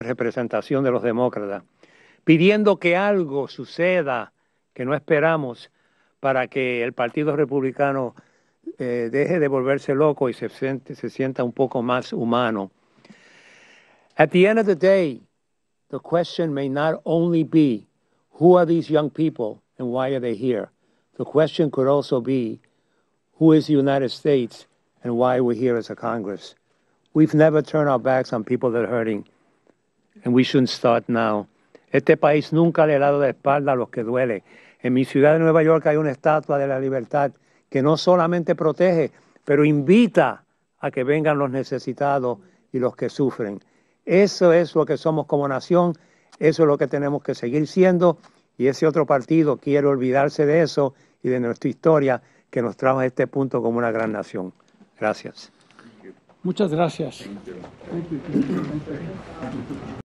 representación de los demócratas, pidiendo que algo suceda que no esperamos para que el Partido Republicano eh, deje de volverse loco y se, se sienta un poco más humano. At the end of the day, the question may not only be who are these young people and why are they here? The question could also be who is the United States and why we're here as a Congress. We've never turned our backs on people that are hurting we shouldn't start now. Este país nunca le ha dado la espalda a los que duele. En mi ciudad de Nueva York hay una estatua de la libertad que no solamente protege, pero invita a que vengan los necesitados y los que sufren. Eso es lo que somos como nación, eso es lo que tenemos que seguir siendo y ese otro partido quiere olvidarse de eso y de nuestra historia que nos trajo a este punto como una gran nación. Gracias. Muchas gracias.